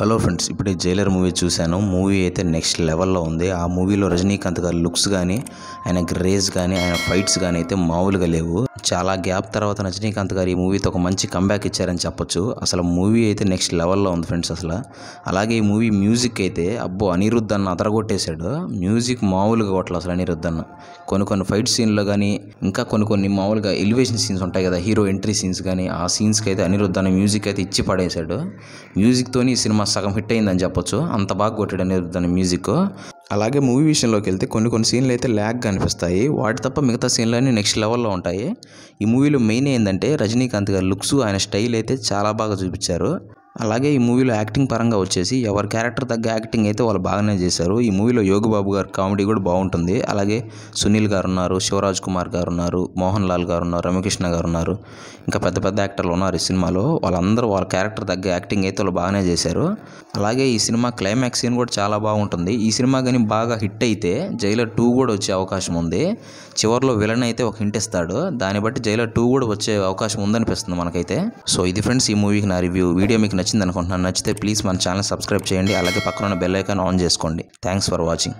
hello friends ఇప్పుడే Jailer movie చూశాను movie అయితే నెక్స్ట్ లెవెల్లో ఉంది ఆ మూవీలో రజనీకాంత్ గారి లుక్స్ కానీ ఆయన గ్రేజ్ కానీ ఆయన ఫైట్స్ కానీ అయితే మామూలుగా లేవు చాలా గ్యాప్ తర్వాత రజనీకాంత్ గారు ఈ మూవీతో ఒక మంచి కంబ్యాక్ ఇచ్చారని చెప్పొచ్చు అసలు మూవీ అయితే నెక్స్ట్ లెవెల్లో ఉంది ఫ్రెండ్స్ అసలు అలాగే ఈ మూవీ మ్యూజిక్ అయితే అబ్బో అనిరుద్ధ్ అన్న అదరగొట్టేశాడు మ్యూజిక్ మామూలుగా కొట్టలు అసలు అనిరుద్ధ్ అన్న కొన్ని కొన్ని ఫైట్ సీన్లో కానీ ఇంకా కొన్ని కొన్ని మామూలుగా ఎలివేషన్ సీన్స్ ఉంటాయి కదా హీరో ఎంట్రీ సీన్స్ కానీ ఆ సీన్స్కి అయితే అనిరుద్ధ్ అన్న మ్యూజిక్ అయితే ఇచ్చి పడేశాడు మ్యూజిక్తోని ఈ సినిమా సగం హిట్ అయిందని చెప్పొచ్చు అంత బాగా కొట్టాడు అనిరుద్ధ్ అన్న మ్యూజిక్ అలాగే మూవీ విషయంలోకి వెళ్తే కొన్ని కొన్ని సీన్లు అయితే ల్యాక్ కనిపిస్తాయి వాటి తప్ప మిగతా సీన్లు అన్నీ నెక్స్ట్ లెవెల్లో ఉంటాయి ఈ మూవీలో మెయిన్ ఏంటంటే రజనీకాంత్ గారి లుక్స్ ఆయన స్టైల్ అయితే చాలా బాగా చూపించారు అలాగే ఈ మూవీలో యాక్టింగ్ పరంగా వచ్చేసి ఎవరి క్యారెక్టర్ తగ్గ యాక్టింగ్ అయితే వాళ్ళు బాగానే చేశారు ఈ మూవీలో యోగిబాబు గారు కామెడీ కూడా బాగుంటుంది అలాగే సునీల్ గారు ఉన్నారు శివరాజ్ కుమార్ గారు ఉన్నారు మోహన్ లాల్ గారు ఉన్నారు రమ్యకృష్ణ గారు ఉన్నారు ఇంకా పెద్ద పెద్ద యాక్టర్లు ఉన్నారు ఈ సినిమాలో వాళ్ళందరూ వాళ్ళ క్యారెక్టర్ తగ్గ యాక్టింగ్ అయితే వాళ్ళు బాగానే చేశారు అలాగే ఈ సినిమా క్లైమాక్స్ సీన్ కూడా చాలా బాగుంటుంది ఈ సినిమా కానీ బాగా హిట్ అయితే జైలర్ టూ కూడా వచ్చే అవకాశం ఉంది చివరిలో విలన్ అయితే ఒక హింట్ ఇస్తాడు దాన్ని బట్టి జైలర్ టూ కూడా వచ్చే అవకాశం ఉందనిపిస్తుంది మనకైతే సో ఇది ఫ్రెండ్స్ ఈ మూవీకి నా రివ్యూ వీడియో మీకు నచ్చింది అనుకుంటున్నాను నచ్చితే ప్లీజ్ మన ఛానల్ సబ్స్క్రైబ్ చేయండి అలాగే పక్కన ఉన్న బెల్ ఐకాన్ ఆన్ చేసుకోండి థ్యాంక్స్ ఫర్ వాచింగ్